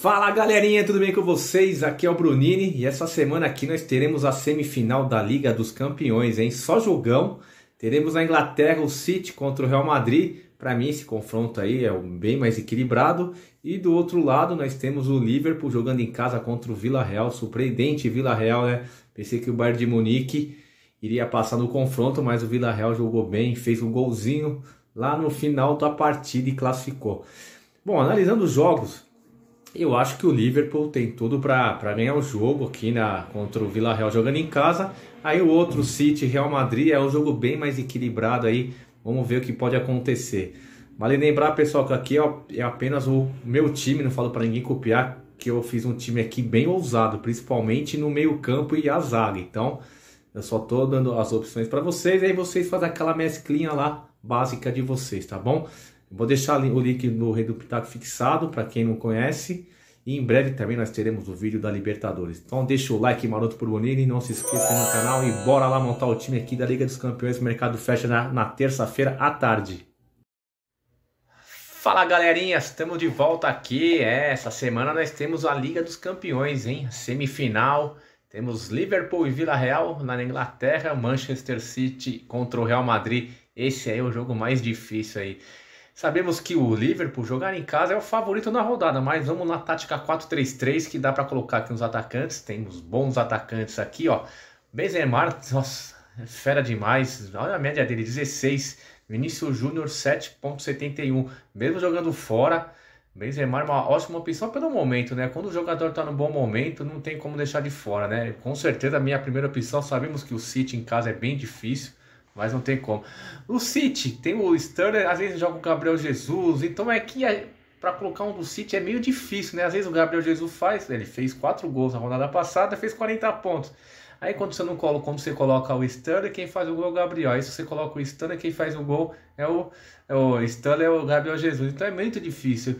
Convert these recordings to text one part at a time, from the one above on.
Fala galerinha, tudo bem com vocês? Aqui é o Brunini e essa semana aqui nós teremos a semifinal da Liga dos Campeões, hein? Só jogão. Teremos a Inglaterra o City contra o Real Madrid. Para mim esse confronto aí é bem mais equilibrado. E do outro lado nós temos o Liverpool jogando em casa contra o Vila Real, surpreendente Vila Real, né? Pensei que o Bayern de Munique iria passar no confronto, mas o Vila Real jogou bem, fez um golzinho lá no final da partida e classificou. Bom, analisando os jogos, eu acho que o Liverpool tem tudo para ganhar o jogo aqui na, contra o Villarreal jogando em casa. Aí o outro City, Real Madrid, é um jogo bem mais equilibrado aí. Vamos ver o que pode acontecer. Vale lembrar, pessoal, que aqui é, é apenas o meu time, não falo para ninguém copiar, que eu fiz um time aqui bem ousado, principalmente no meio-campo e a zaga. Então, eu só tô dando as opções para vocês, e aí vocês fazem aquela mesclinha lá básica de vocês, tá bom? Vou deixar o link no Rei do Pitaco fixado para quem não conhece. E em breve também nós teremos o vídeo da Libertadores. Então deixa o like maroto por Bonini, não se inscreva no canal e bora lá montar o time aqui da Liga dos Campeões. O mercado fecha na, na terça-feira à tarde. Fala galerinha, estamos de volta aqui. É, essa semana nós temos a Liga dos Campeões, hein? Semifinal. Temos Liverpool e Vila Real na Inglaterra, Manchester City contra o Real Madrid. Esse aí é o jogo mais difícil aí. Sabemos que o Liverpool jogar em casa é o favorito na rodada, mas vamos na tática 4-3-3 que dá para colocar aqui nos atacantes. Temos bons atacantes aqui, ó. Benzema, nossa, é fera demais. Olha a média dele, 16. Vinícius Júnior, 7.71. Mesmo jogando fora, Benzema é uma ótima opção pelo momento, né? Quando o jogador está no bom momento, não tem como deixar de fora, né? Com certeza a minha primeira opção, sabemos que o City em casa é bem difícil mas não tem como. O City tem o Sterling, às vezes joga o Gabriel Jesus, então é que é, para colocar um do City é meio difícil, né? Às vezes o Gabriel Jesus faz, ele fez quatro gols na rodada passada, fez 40 pontos. Aí quando você não coloca, como você coloca o Sterling, quem faz o gol é o Gabriel. Aí se você coloca o Sterling, quem faz o gol é o, é o é o Gabriel Jesus. Então é muito difícil.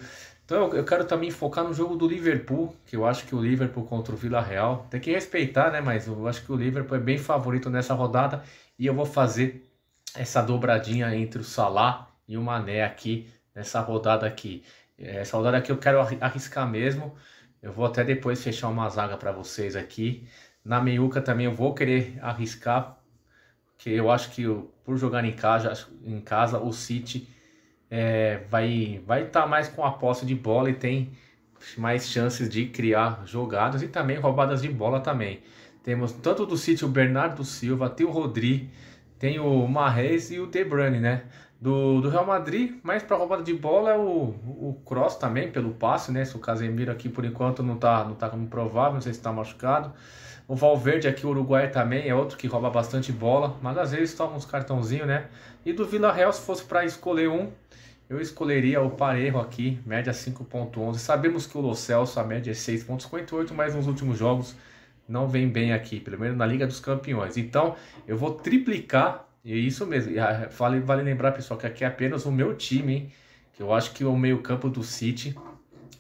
Então eu quero também focar no jogo do Liverpool, que eu acho que o Liverpool contra o Vila Real tem que respeitar, né? Mas eu acho que o Liverpool é bem favorito nessa rodada e eu vou fazer essa dobradinha entre o Salah e o Mané aqui nessa rodada aqui. É, essa rodada aqui eu quero arriscar mesmo. Eu vou até depois fechar uma zaga para vocês aqui. Na meiuca também eu vou querer arriscar, porque eu acho que por jogar em casa, em casa o City é, vai vai estar tá mais com a posse de bola e tem mais chances de criar jogadas e também roubadas de bola também. Temos tanto do City o Bernardo Silva, tem o Rodri, tem o Marrez e o Tebrani, né? Do, do Real Madrid, mais para roubada de bola é o, o Cross também, pelo passe, né? Se o Casemiro aqui por enquanto não está não tá como provável, não sei se está machucado. O Valverde aqui, o Uruguai também, é outro que rouba bastante bola, mas às vezes toma uns cartãozinhos, né? E do Vila Real, se fosse para escolher um, eu escolheria o Parejo aqui, média 5.11. Sabemos que o Lo Celso, a média é 6.58, mas nos últimos jogos não vem bem aqui, pelo menos na Liga dos Campeões. Então, eu vou triplicar, e é isso mesmo. Ah, vale, vale lembrar, pessoal, que aqui é apenas o meu time, hein? Eu acho que é o meio-campo do City,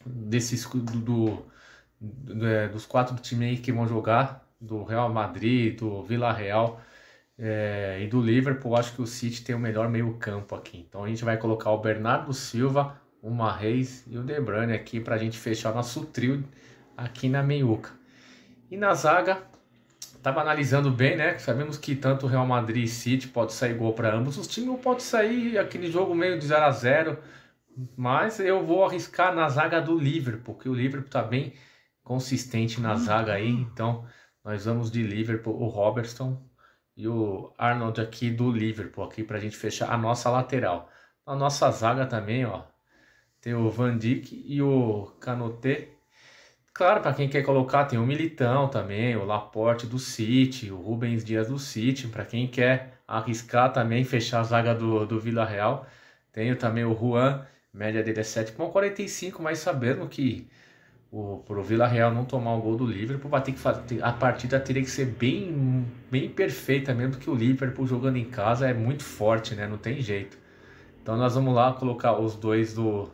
desses do é, dos quatro times que vão jogar, do Real Madrid, do Vila Real é, e do Liverpool, acho que o City tem o melhor meio-campo aqui. Então a gente vai colocar o Bernardo Silva, o Marreis e o De Bruyne aqui para a gente fechar nosso trio aqui na meiuca. E na zaga, estava analisando bem, né? Sabemos que tanto o Real Madrid e City pode sair gol para ambos os times, ou pode sair aquele jogo meio de 0 a 0 mas eu vou arriscar na zaga do Liverpool, porque o Liverpool está bem consistente na uhum. zaga aí. Então, nós vamos de Liverpool, o Robertson e o Arnold aqui do Liverpool, aqui para a gente fechar a nossa lateral. A nossa zaga também, ó, tem o Van Dijk e o Canotê. Claro, para quem quer colocar, tem o Militão também, o Laporte do City, o Rubens Dias do City. Para quem quer arriscar também, fechar a zaga do, do Vila Real. Tenho também o Juan, média dele é 7,45, mas sabendo que o, pro Vila Real não tomar o gol do Liverpool, vai ter que fazer, a partida teria que ser bem, bem perfeita mesmo, que o Liverpool jogando em casa é muito forte, né? Não tem jeito. Então nós vamos lá colocar os dois do,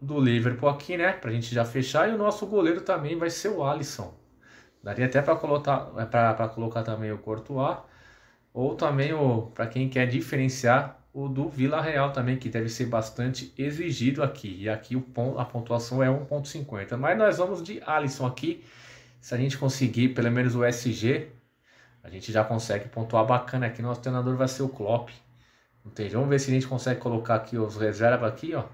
do Liverpool aqui, né? Pra gente já fechar. E o nosso goleiro também vai ser o Alisson. Daria até para colocar, é colocar também o Courtois. Ou também, para quem quer diferenciar, o do Vila Real também, que deve ser bastante exigido aqui. E aqui o ponto, a pontuação é 1.50. Mas nós vamos de Alisson aqui. Se a gente conseguir pelo menos o SG, a gente já consegue pontuar bacana aqui. Nosso treinador vai ser o Klopp. Entende? Vamos ver se a gente consegue colocar aqui os reservas aqui, ó.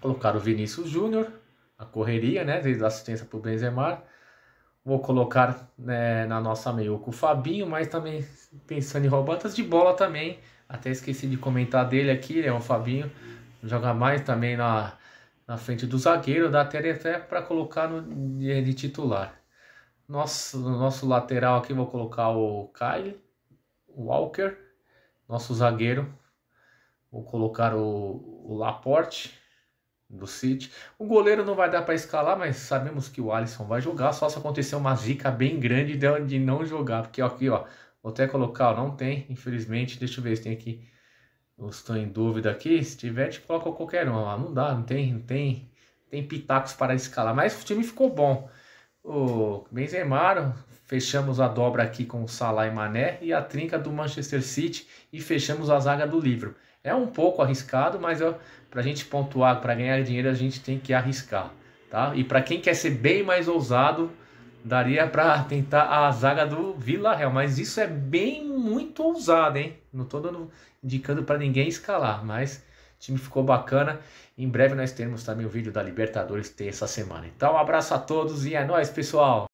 Colocar o Vinícius Júnior, a correria, né? Desde a assistência para o Benzema. Vou colocar né, na nossa meio o Fabinho, mas também pensando em roubadas de bola também. Até esqueci de comentar dele aqui, né? O Fabinho joga mais também na, na frente do zagueiro, da até para colocar no, de, de, titular. Nosso, nosso lateral aqui vou colocar o Kyle, Walker, nosso zagueiro. Vou colocar o, o Laporte, do City. O goleiro não vai dar para escalar, mas sabemos que o Alisson vai jogar, só se acontecer uma zica bem grande de não jogar, porque aqui, ó, vou até colocar, ó, não tem, infelizmente, deixa eu ver se tem aqui, eu estou em dúvida aqui, se tiver, te coloca qualquer um, ó, não dá, não tem, não tem, tem pitacos para escalar, mas o time ficou bom o Benzema, fechamos a dobra aqui com o Salah e Mané e a trinca do Manchester City e fechamos a zaga do livro. É um pouco arriscado, mas para a gente pontuar, para ganhar dinheiro, a gente tem que arriscar. Tá? E para quem quer ser bem mais ousado, daria para tentar a zaga do Vila Real, mas isso é bem muito ousado, hein? Não estou indicando para ninguém escalar, mas o time ficou bacana. Em breve nós teremos também o vídeo da Libertadores ter essa semana. Então, um abraço a todos e é nóis, pessoal!